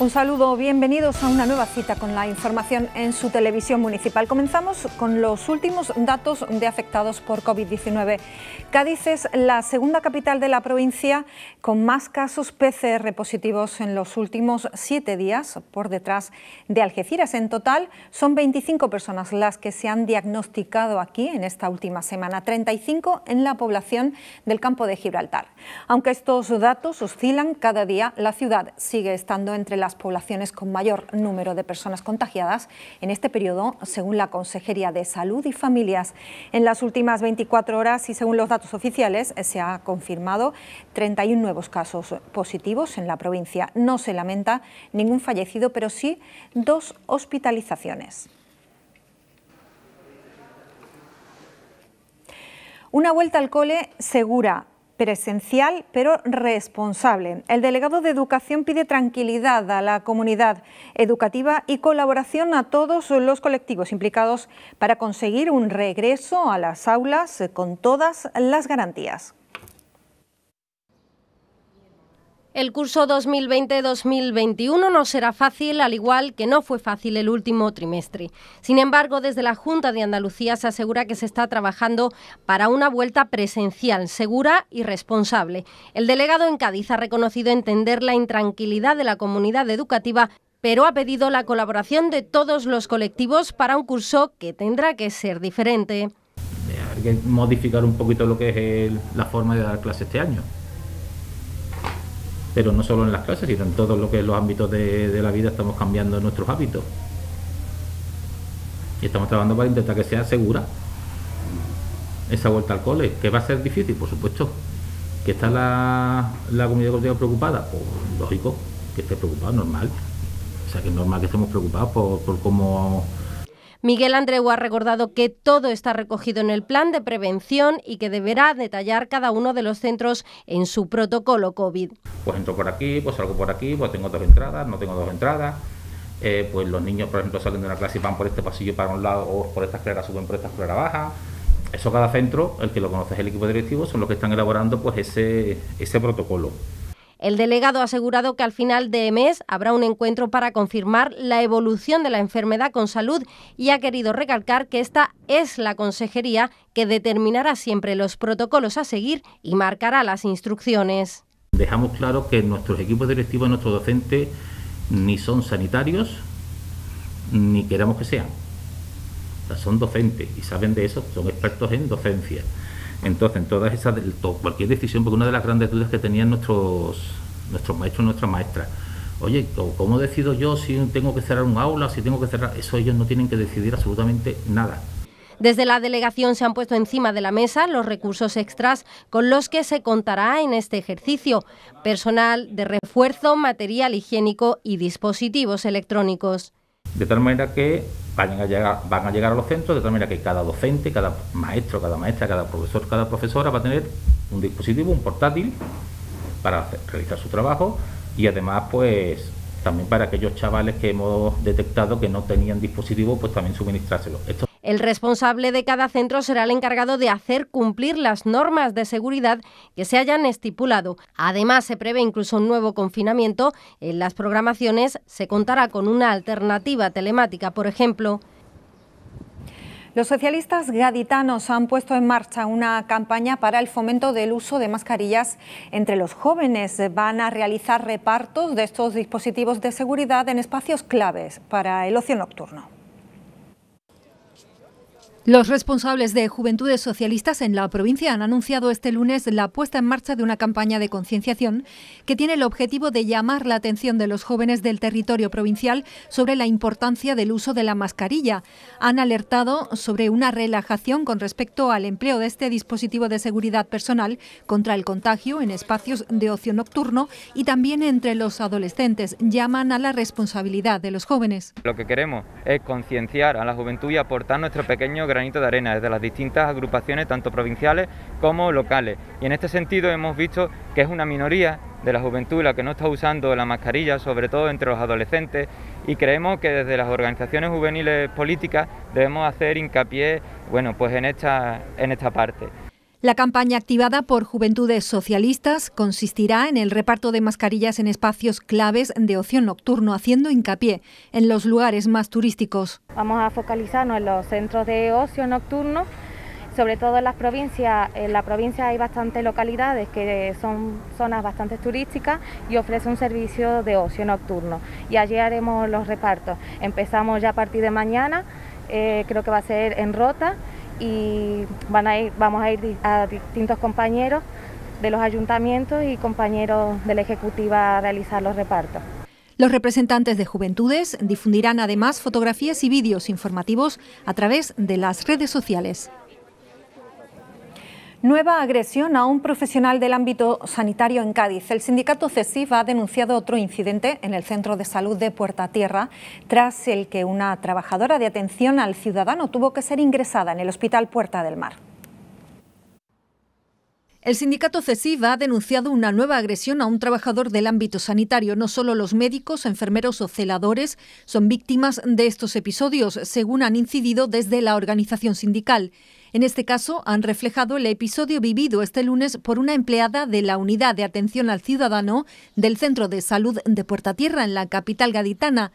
Un saludo, bienvenidos a una nueva cita con la información en su televisión municipal. Comenzamos con los últimos datos de afectados por COVID-19. Cádiz es la segunda capital de la provincia con más casos PCR positivos en los últimos siete días, por detrás de Algeciras. En total, son 25 personas las que se han diagnosticado aquí en esta última semana, 35 en la población del campo de Gibraltar. Aunque estos datos oscilan cada día, la ciudad sigue estando entre las las poblaciones con mayor número de personas contagiadas en este periodo, según la Consejería de Salud y Familias. En las últimas 24 horas y según los datos oficiales, eh, se ha confirmado 31 nuevos casos positivos en la provincia. No se lamenta ningún fallecido, pero sí dos hospitalizaciones. Una vuelta al cole segura presencial pero responsable. El delegado de Educación pide tranquilidad a la comunidad educativa y colaboración a todos los colectivos implicados para conseguir un regreso a las aulas con todas las garantías. El curso 2020-2021 no será fácil, al igual que no fue fácil el último trimestre. Sin embargo, desde la Junta de Andalucía se asegura que se está trabajando para una vuelta presencial, segura y responsable. El delegado en Cádiz ha reconocido entender la intranquilidad de la comunidad educativa pero ha pedido la colaboración de todos los colectivos para un curso que tendrá que ser diferente. Hay que modificar un poquito lo que es la forma de dar clase este año pero no solo en las clases, sino en todos lo los ámbitos de, la vida estamos cambiando nuestros hábitos. Y estamos trabajando para intentar que sea segura esa vuelta al cole, que va a ser difícil, por supuesto. ¿Que está la, la comunidad educativa preocupada? Pues lógico, que esté preocupada, normal. O sea que es normal que estemos preocupados por, por cómo Miguel Andreu ha recordado que todo está recogido en el plan de prevención y que deberá detallar cada uno de los centros en su protocolo COVID. Pues entro por aquí, pues salgo por aquí, pues tengo dos entradas, no tengo dos entradas. Eh, pues los niños, por ejemplo, salen de una clase y van por este pasillo para un lado o por esta escalera suben por esta escalera baja. Eso cada centro, el que lo conoce es el equipo directivo, son los que están elaborando pues ese, ese protocolo. El delegado ha asegurado que al final de mes habrá un encuentro para confirmar la evolución de la enfermedad con salud y ha querido recalcar que esta es la consejería que determinará siempre los protocolos a seguir y marcará las instrucciones. Dejamos claro que nuestros equipos directivos, nuestros docentes, ni son sanitarios, ni queramos que sean. son docentes y saben de eso, son expertos en docencia. Entonces, en todas esas, cualquier decisión, porque una de las grandes dudas que tenían nuestros, nuestros maestros, nuestras maestras, oye, ¿cómo decido yo si tengo que cerrar un aula, si tengo que cerrar? Eso ellos no tienen que decidir absolutamente nada. Desde la delegación se han puesto encima de la mesa los recursos extras con los que se contará en este ejercicio, personal de refuerzo, material higiénico y dispositivos electrónicos de tal manera que a llegar, van a llegar a los centros, de tal manera que cada docente, cada maestro, cada maestra, cada profesor, cada profesora va a tener un dispositivo, un portátil para realizar su trabajo y además pues también para aquellos chavales que hemos detectado que no tenían dispositivo pues también suministrárselo. El responsable de cada centro será el encargado de hacer cumplir las normas de seguridad que se hayan estipulado. Además, se prevé incluso un nuevo confinamiento. En las programaciones se contará con una alternativa telemática, por ejemplo. Los socialistas gaditanos han puesto en marcha una campaña para el fomento del uso de mascarillas entre los jóvenes. Van a realizar repartos de estos dispositivos de seguridad en espacios claves para el ocio nocturno. Los responsables de Juventudes Socialistas en la provincia han anunciado este lunes la puesta en marcha de una campaña de concienciación que tiene el objetivo de llamar la atención de los jóvenes del territorio provincial sobre la importancia del uso de la mascarilla. Han alertado sobre una relajación con respecto al empleo de este dispositivo de seguridad personal contra el contagio en espacios de ocio nocturno y también entre los adolescentes. Llaman a la responsabilidad de los jóvenes. Lo que queremos es concienciar a la juventud y aportar nuestro pequeño granito de arena desde las distintas agrupaciones, tanto provinciales como locales. Y en este sentido hemos visto que es una minoría de la juventud la que no está usando la mascarilla, sobre todo entre los adolescentes, y creemos que desde las organizaciones juveniles políticas debemos hacer hincapié bueno, pues en, esta, en esta parte. La campaña activada por Juventudes Socialistas consistirá en el reparto de mascarillas en espacios claves de ocio nocturno, haciendo hincapié en los lugares más turísticos. Vamos a focalizarnos en los centros de ocio nocturno, sobre todo en las provincias. En la provincia hay bastantes localidades que son zonas bastante turísticas y ofrece un servicio de ocio nocturno. Y allí haremos los repartos. Empezamos ya a partir de mañana, eh, creo que va a ser en Rota y vamos a ir a distintos compañeros de los ayuntamientos y compañeros de la Ejecutiva a realizar los repartos. Los representantes de Juventudes difundirán además fotografías y vídeos informativos a través de las redes sociales. Nueva agresión a un profesional del ámbito sanitario en Cádiz. El sindicato CESIV ha denunciado otro incidente en el centro de salud de Puerta Tierra, tras el que una trabajadora de atención al ciudadano tuvo que ser ingresada en el hospital Puerta del Mar. El sindicato CESIV ha denunciado una nueva agresión a un trabajador del ámbito sanitario. No solo los médicos, enfermeros o celadores son víctimas de estos episodios, según han incidido desde la organización sindical. En este caso, han reflejado el episodio vivido este lunes por una empleada de la Unidad de Atención al Ciudadano del Centro de Salud de Puerta Tierra, en la capital gaditana.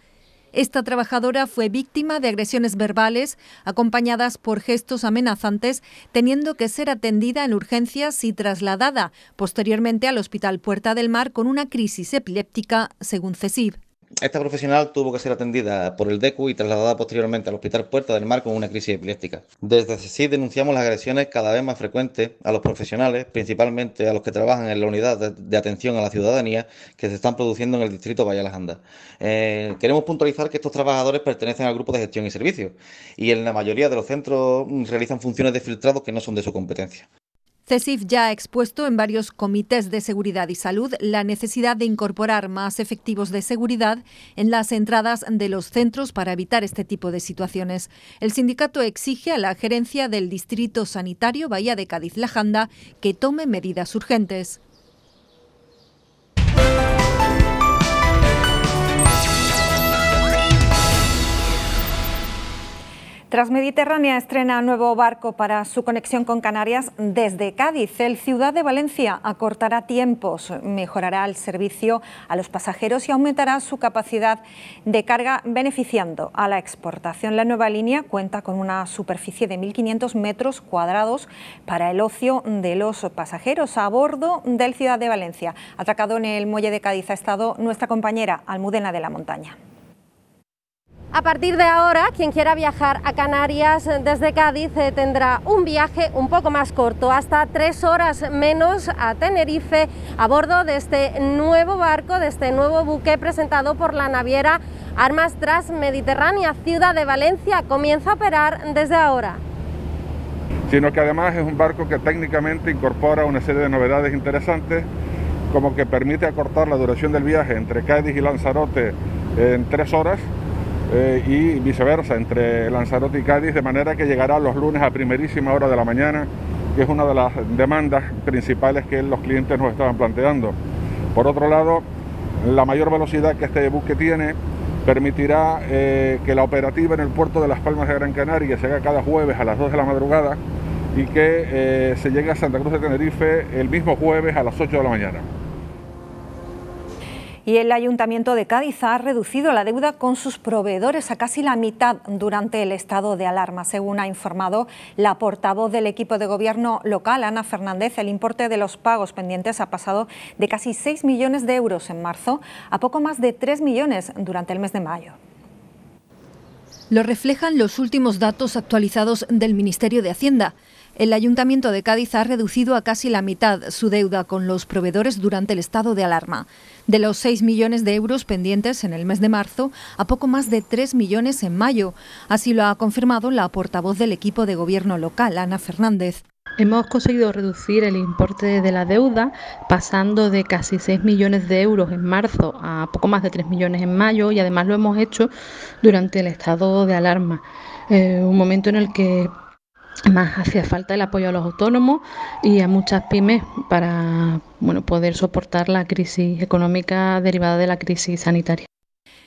Esta trabajadora fue víctima de agresiones verbales acompañadas por gestos amenazantes, teniendo que ser atendida en urgencias y trasladada posteriormente al Hospital Puerta del Mar con una crisis epiléptica, según CESIB. Esta profesional tuvo que ser atendida por el DECU y trasladada posteriormente al Hospital Puerta del Mar con una crisis epiléptica. Desde así denunciamos las agresiones cada vez más frecuentes a los profesionales, principalmente a los que trabajan en la unidad de, atención a la ciudadanía que se están produciendo en el distrito Valle de eh, queremos puntualizar que estos trabajadores pertenecen al grupo de gestión y servicios y en la mayoría de los centros realizan funciones de filtrado que no son de su competencia. CESIF ya ha expuesto en varios comités de seguridad y salud la necesidad de incorporar más efectivos de seguridad en las entradas de los centros para evitar este tipo de situaciones. El sindicato exige a la gerencia del Distrito Sanitario Bahía de Cádiz-La Janda que tome medidas urgentes. Transmediterránea estrena nuevo barco para su conexión con Canarias desde Cádiz. El Ciudad de Valencia acortará tiempos, mejorará el servicio a los pasajeros y aumentará su capacidad de carga beneficiando a la exportación. La nueva línea cuenta con una superficie de 1.500 metros cuadrados para el ocio de los pasajeros a bordo del Ciudad de Valencia. Atracado en el muelle de Cádiz ha estado nuestra compañera Almudena de la Montaña. A partir de ahora, quien quiera viajar a Canarias eh, desde Cádiz eh, tendrá un viaje un poco más corto, hasta tres horas menos a Tenerife, a bordo de este nuevo barco, de este nuevo buque presentado por la naviera Armas Transmediterránea, Ciudad de Valencia, comienza a operar desde ahora. Sino que además es un barco que técnicamente incorpora una serie de novedades interesantes, como que permite acortar la duración del viaje entre Cádiz y Lanzarote en tres horas eh, y viceversa entre Lanzarote y Cádiz, de manera que llegará los lunes a primerísima hora de la mañana, que es una de las demandas principales que los clientes nos estaban planteando. Por otro lado, la mayor velocidad que este buque tiene permitirá eh, que la operativa en el puerto de Las Palmas de Gran Canaria se haga cada jueves a las 2 de la madrugada y que eh, se llegue a Santa Cruz de Tenerife el mismo jueves a las 8 de la mañana y el Ayuntamiento de Cádiz ha reducido la deuda con sus proveedores a casi la mitad durante el estado de alarma. Según ha informado la portavoz del equipo de gobierno local, Ana Fernández, el importe de los pagos pendientes ha pasado de casi 6 millones de euros en marzo a poco más de 3 millones durante el mes de mayo. Lo reflejan los últimos datos actualizados del Ministerio de Hacienda. El Ayuntamiento de Cádiz ha reducido a casi la mitad su deuda con los proveedores durante el estado de alarma. De los 6 millones de euros pendientes en el mes de marzo, a poco más de 3 millones en mayo. Así lo ha confirmado la portavoz del equipo de gobierno local, Ana Fernández. Hemos conseguido reducir el importe de la deuda pasando de casi 6 millones de euros en marzo a poco más de 3 millones en mayo y además lo hemos hecho durante el estado de alarma, eh, un momento en el que más hacía falta el apoyo a los autónomos y a muchas pymes para poder soportar la crisis económica derivada de la crisis sanitaria.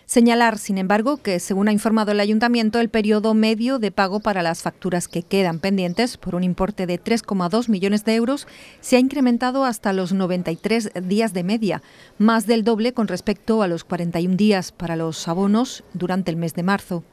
Señalar, sin embargo, que según ha informado el ayuntamiento, el periodo medio de pago para las facturas que quedan pendientes por un importe de 3,2 millones de euros se ha incrementado hasta los 93 días de media, más del doble con respecto a los 41 días para los abonos durante el mes de marzo.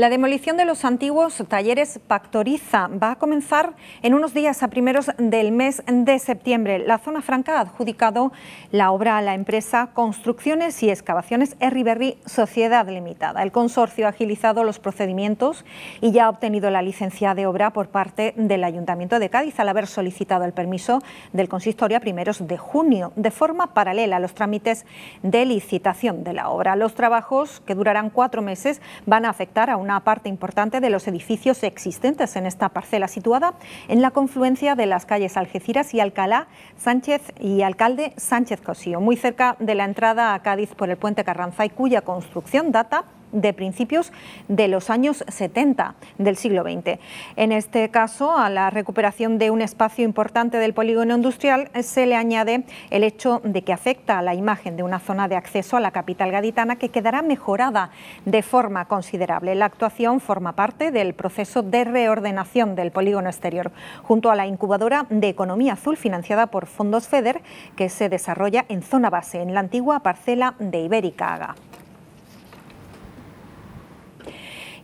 La demolición de los antiguos talleres Pactoriza va a comenzar en unos días a primeros del mes de septiembre. La zona franca ha adjudicado la obra a la empresa Construcciones y Excavaciones Herriberry Sociedad Limitada. El consorcio ha agilizado los procedimientos y ya ha obtenido la licencia de obra por parte del Ayuntamiento de Cádiz al haber solicitado el permiso del consistorio a primeros de junio, de forma paralela a los trámites de licitación de la obra. Los trabajos, que durarán cuatro meses, van a afectar a una una parte importante de los edificios existentes en esta parcela situada en la confluencia de las calles Algeciras y Alcalá Sánchez y Alcalde Sánchez Cosío, muy cerca de la entrada a Cádiz por el puente Carranza y cuya construcción data de principios de los años 70 del siglo XX. En este caso, a la recuperación de un espacio importante del polígono industrial eh, se le añade el hecho de que afecta a la imagen de una zona de acceso a la capital gaditana que quedará mejorada de forma considerable. La actuación forma parte del proceso de reordenación del polígono exterior, junto a la incubadora de economía azul financiada por fondos FEDER que se desarrolla en zona base, en la antigua parcela de Ibérica Haga.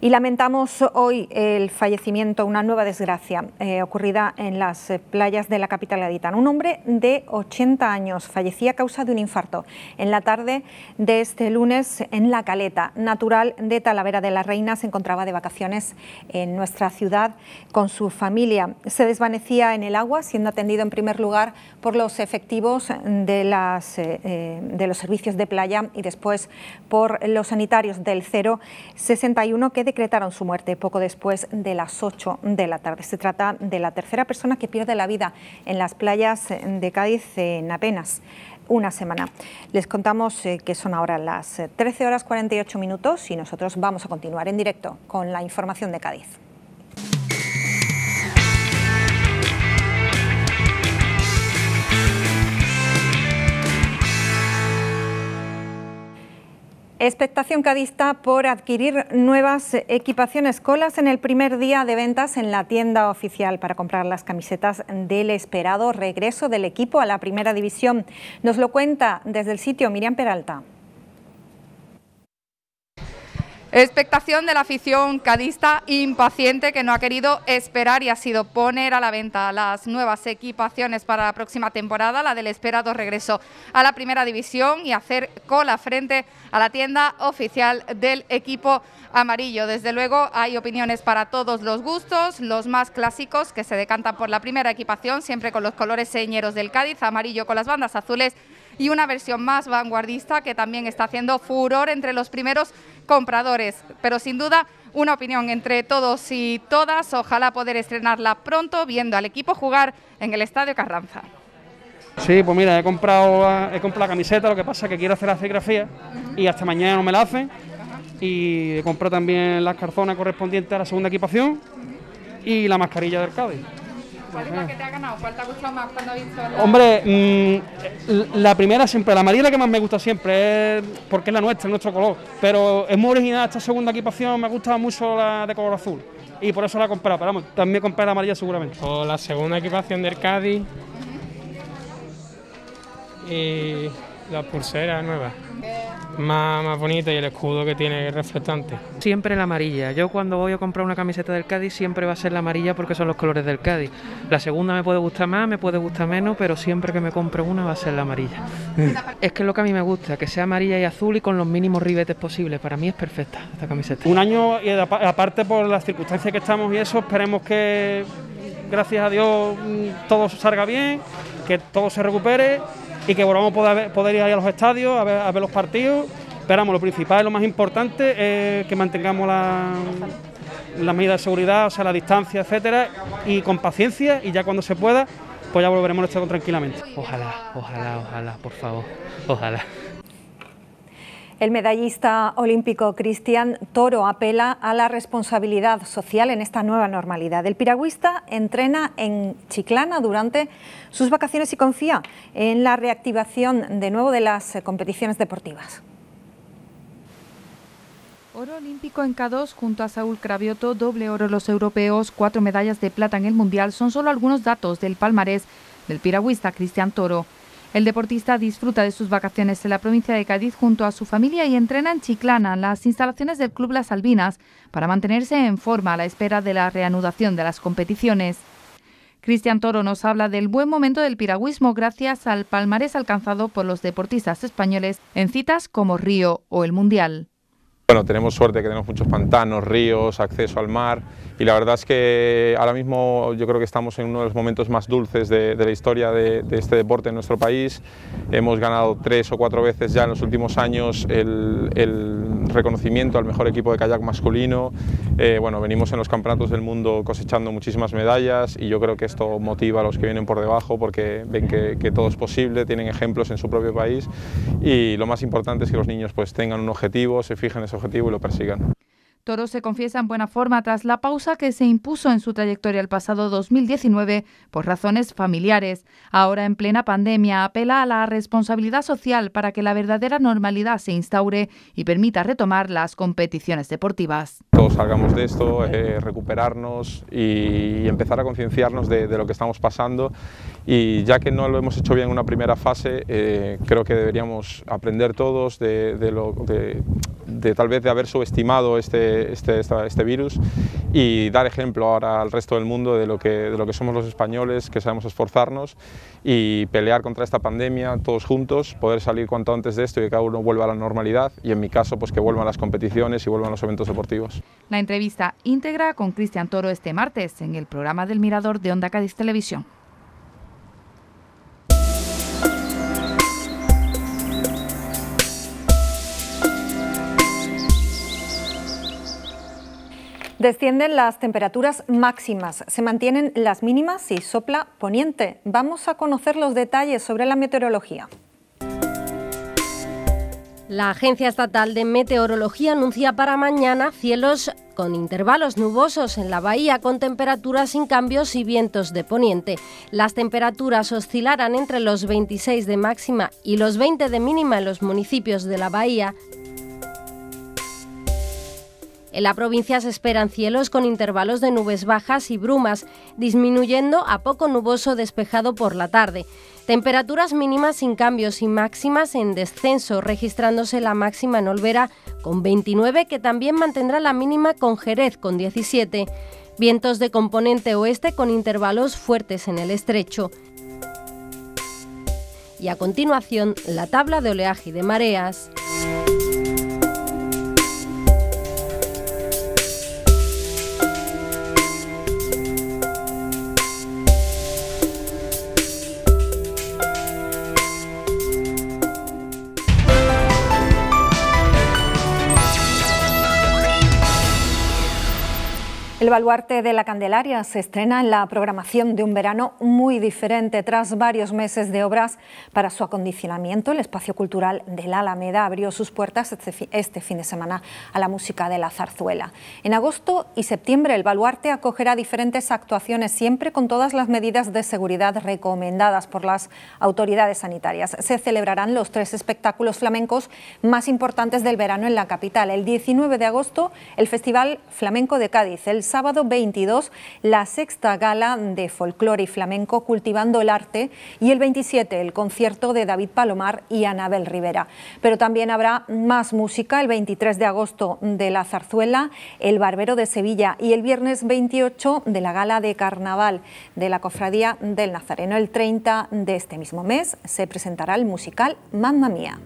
Y lamentamos hoy el fallecimiento, una nueva desgracia eh, ocurrida en las eh, playas de la capital gaditana. Un hombre de 80 años fallecía a causa de un infarto en la tarde de este lunes en La Caleta, natural de Talavera de la Reina, se encontraba de vacaciones en nuestra ciudad con su familia. Se desvanecía en el agua, siendo atendido en primer lugar por los efectivos de, las, eh, de los servicios de playa y después por los sanitarios del 061 que decretaron su muerte poco después de las 8 de la tarde. Se trata de la tercera persona que pierde la vida en las playas de Cádiz en apenas una semana. Les contamos eh, que son ahora las 13 horas 48 minutos y nosotros vamos a continuar en directo con la información de Cádiz. Expectación cadista por adquirir nuevas equipaciones colas en el primer día de ventas en la tienda oficial para comprar las camisetas del esperado regreso del equipo a la primera división. Nos lo cuenta desde el sitio Miriam Peralta. Expectación de la afición cadista impaciente que no ha querido esperar y ha sido poner a la venta las nuevas equipaciones para la próxima temporada, la del esperado regreso a la primera división y hacer cola frente a la tienda oficial del equipo amarillo. Desde luego hay opiniones para todos los gustos, los más clásicos que se decantan por la primera equipación, siempre con los colores señeros del Cádiz, amarillo con las bandas azules y una versión más vanguardista que también está haciendo furor entre los primeros compradores. Pero sin duda, una opinión entre todos y todas. Ojalá poder estrenarla pronto viendo al equipo jugar en el Estadio Carranza. Sí, pues mira, he comprado, he la camiseta, lo que pasa es que quiero hacer la serigrafía y hasta mañana no me la hacen. Y he comprado también las calzonas correspondientes a la segunda equipación y la mascarilla del Cádiz. ¿Cuál es la que te ha ganado? ¿Cuál te ha gustado más cuando has visto la... Hombre, mm, la primera siempre, la amarilla que más me gusta siempre, es porque es la nuestra, es nuestro color. Pero es muy original esta segunda equipación, me gusta mucho la de color azul. Y por eso la he comprado, pero vamos, también compré la amarilla seguramente. O pues la segunda equipación del Cádiz. Y la pulsera nueva, más, más bonita y el escudo que tiene reflectante. Siempre la amarilla. Yo cuando voy a comprar una camiseta del Cádiz siempre va a ser la amarilla porque son los colores del Cádiz. La segunda me puede gustar más, me puede gustar menos, pero siempre que me compre una va a ser la amarilla. es que es lo que a mí me gusta, que sea amarilla y azul y con los mínimos ribetes posibles. Para mí es perfecta esta camiseta. Un año y aparte por las circunstancias que estamos y eso, esperemos que gracias a Dios mm, todo salga bien, que todo se recupere y que volvamos a poder, ir a los estadios a ver, los partidos. Esperamos, lo principal, lo más importante es que mantengamos la, las medidas de seguridad, o sea, la distancia, etcétera, y con paciencia y ya cuando se pueda, pues ya volveremos a estar tranquilamente. Ojalá, ojalá, ojalá, por favor, ojalá. El medallista olímpico Cristian Toro apela a la responsabilidad social en esta nueva normalidad. El piragüista entrena en Chiclana durante sus vacaciones y confía en la reactivación de nuevo de las eh, competiciones deportivas. Oro olímpico en K2 junto a Saúl Cravioto, doble oro los europeos, cuatro medallas de plata en el Mundial son solo algunos datos del palmarés del piragüista Cristian Toro. El deportista disfruta de sus vacaciones en la provincia de Cádiz junto a su familia y entrena en Chiclana, las instalaciones del Club Las Albinas, para mantenerse en forma a la espera de la reanudación de las competiciones. Cristian Toro nos habla del buen momento del piragüismo gracias al palmarés alcanzado por los deportistas españoles en citas como Río o el Mundial. Bueno, tenemos suerte que tenemos muchos pantanos, ríos, acceso al mar y la verdad es que ahora mismo yo creo que estamos en uno de los momentos más dulces de, la historia de, este deporte en nuestro país. Hemos ganado tres o cuatro veces ya en los últimos años el, reconocimiento al mejor equipo de kayak masculino. Eh, bueno, venimos en los campeonatos del mundo cosechando muchísimas medallas y yo creo que esto motiva a los que vienen por debajo porque ven que, todo es posible, tienen ejemplos en su propio país y lo más importante es que los niños pues tengan un objetivo, se fijen ese objetivo y lo persigan. Toro se confiesa en buena forma tras la pausa que se impuso en su trayectoria el pasado 2019 por razones familiares. Ahora en plena pandemia apela a la responsabilidad social para que la verdadera normalidad se instaure y permita retomar las competiciones deportivas. Todos salgamos de esto, eh, recuperarnos y empezar a concienciarnos de, lo que estamos pasando y ya que no lo hemos hecho bien en una primera fase, eh, creo que deberíamos aprender todos de, de, lo, de tal vez de haber subestimado este este, este, virus y dar ejemplo ahora al resto del mundo de lo, que, de lo que somos los españoles, que sabemos esforzarnos y pelear contra esta pandemia todos juntos, poder salir cuanto antes de esto y que cada uno vuelva a la normalidad y en mi caso pues que vuelvan las competiciones y vuelvan los eventos deportivos. La entrevista íntegra con Cristian Toro este martes en el programa del Mirador de Onda Cádiz Televisión. Descienden las temperaturas máximas, se mantienen las mínimas y sopla poniente. Vamos a conocer los detalles sobre la meteorología. La Agencia Estatal de Meteorología anuncia para mañana cielos con intervalos nubosos en la bahía con temperaturas sin cambios y vientos de poniente. Las temperaturas oscilarán entre los 26 de máxima y los 20 de mínima en los municipios de la bahía en la provincia se esperan cielos con intervalos de nubes bajas y brumas, disminuyendo a poco nuboso despejado por la tarde. Temperaturas mínimas sin cambios y máximas en descenso, registrándose la máxima en Olvera con 29, que también mantendrá la mínima con Jerez con 17. Vientos de componente oeste con intervalos fuertes en el estrecho. Y a continuación, la tabla de oleaje y de mareas. El baluarte de la Candelaria se estrena en la programación de un verano muy diferente. Tras varios meses de obras para su acondicionamiento, el espacio cultural de la Alameda abrió sus puertas este, este fin de semana a la música de la zarzuela. En agosto y septiembre, el baluarte acogerá diferentes actuaciones, siempre con todas las medidas de seguridad recomendadas por las autoridades sanitarias. Se celebrarán los tres espectáculos flamencos más importantes del verano en la capital. El 19 de agosto, el Festival Flamenco de Cádiz. El sábado 22 la sexta gala de folclore y flamenco Cultivando el Arte y el 27 el concierto de David Palomar y Anabel Rivera. Pero también habrá más música el 23 de agosto de la zarzuela El Barbero de Sevilla y el viernes 28 de la gala de carnaval de la Cofradía del Nazareno. El 30 de este mismo mes se presentará el musical Mamma Mía.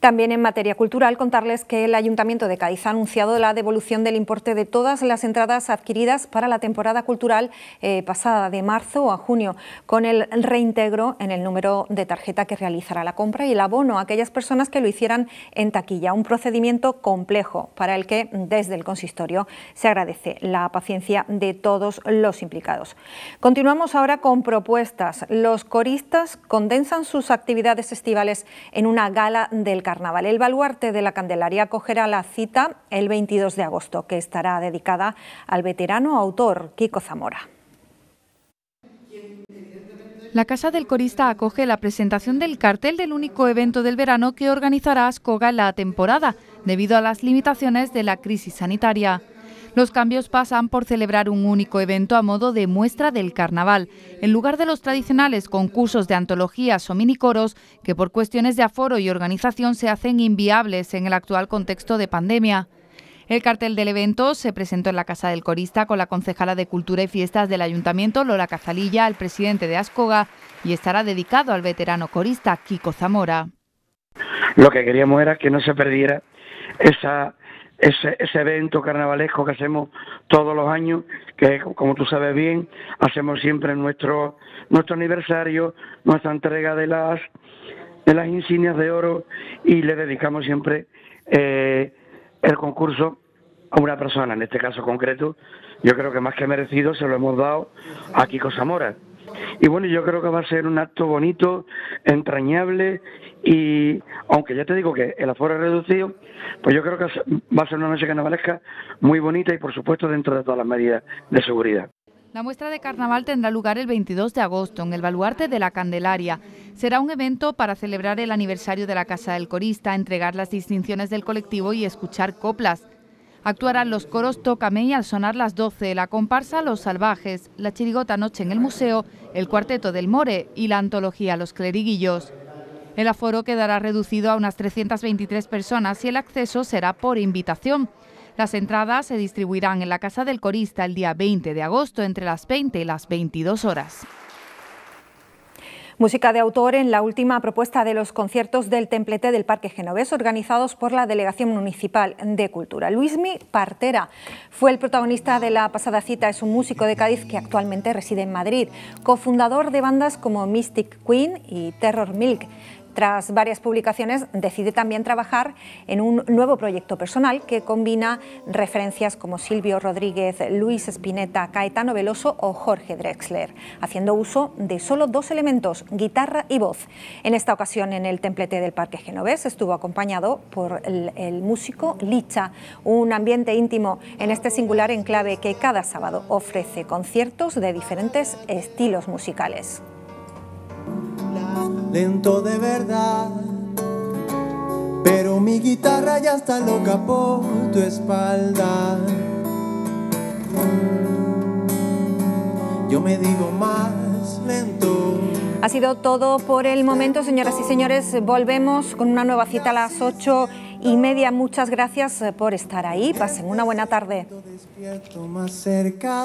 También en materia cultural, contarles que el Ayuntamiento de Cádiz ha anunciado la devolución del importe de todas las entradas adquiridas para la temporada cultural eh, pasada de marzo a junio, con el reintegro en el número de tarjeta que realizará la compra y el abono a aquellas personas que lo hicieran en taquilla. Un procedimiento complejo para el que desde el consistorio se agradece la paciencia de todos los implicados. Continuamos ahora con propuestas. Los coristas condensan sus actividades estivales en una gala del carnaval. El baluarte de la Candelaria acogerá la cita el 22 de agosto, que estará dedicada al veterano autor Kiko Zamora. La Casa del Corista acoge la presentación del cartel del único evento del verano que organizará Ascoga en la temporada, debido a las limitaciones de la crisis sanitaria. Los cambios pasan por celebrar un único evento a modo de muestra del carnaval, en lugar de los tradicionales concursos de antologías o minicoros que por cuestiones de aforo y organización se hacen inviables en el actual contexto de pandemia. El cartel del evento se presentó en la Casa del Corista con la concejala de Cultura y Fiestas del Ayuntamiento, Lola Cazalilla, el presidente de Ascoga, y estará dedicado al veterano corista Kiko Zamora. Lo que queríamos era que no se perdiera esa ese, ese evento carnavalesco que hacemos todos los años, que como tú sabes bien, hacemos siempre nuestro, nuestro aniversario, nuestra entrega de las, de las insignias de oro y le dedicamos siempre eh, el concurso a una persona, en este caso concreto, yo creo que más que merecido se lo hemos dado a Kiko Zamora. Y bueno, yo creo que va a ser un acto bonito, entrañable y aunque ya te digo que el aforo es reducido, pues yo creo que va a ser una noche carnavalesca muy bonita y por supuesto dentro de todas las medidas de seguridad. La muestra de carnaval tendrá lugar el 22 de agosto en el baluarte de la Candelaria. Será un evento para celebrar el aniversario de la Casa del Corista, entregar las distinciones del colectivo y escuchar coplas. Actuarán los coros Tócame al sonar las 12, la comparsa Los Salvajes, la chirigota Noche en el Museo, el cuarteto del More y la antología Los Cleriguillos. El aforo quedará reducido a unas 323 personas y el acceso será por invitación. Las entradas se distribuirán en la Casa del Corista el día 20 de agosto entre las 20 y las 22 horas. Música de autor en la última propuesta de los conciertos del Templete del Parque Genovés, organizados por la Delegación Municipal de Cultura. Luismi Partera fue el protagonista de la pasada cita, es un músico de Cádiz que actualmente reside en Madrid, cofundador de bandas como Mystic Queen y Terror Milk. Tras varias publicaciones, decide también trabajar en un nuevo proyecto personal que combina referencias como Silvio Rodríguez, Luis Spinetta, Caetano Veloso o Jorge Drexler, haciendo uso de solo dos elementos, guitarra y voz. En esta ocasión, en el templete del Parque Genovés, estuvo acompañado por el músico Licha, un ambiente íntimo en este singular enclave que cada sábado ofrece conciertos de diferentes estilos musicales lento de verdad. Pero mi guitarra ya está loca por tu espalda. Yo me digo más lento. Ha sido todo por el momento, señoras y señores. Volvemos con una nueva cita a las ocho y media. Muchas gracias por estar ahí. Pasen una buena tarde. más cerca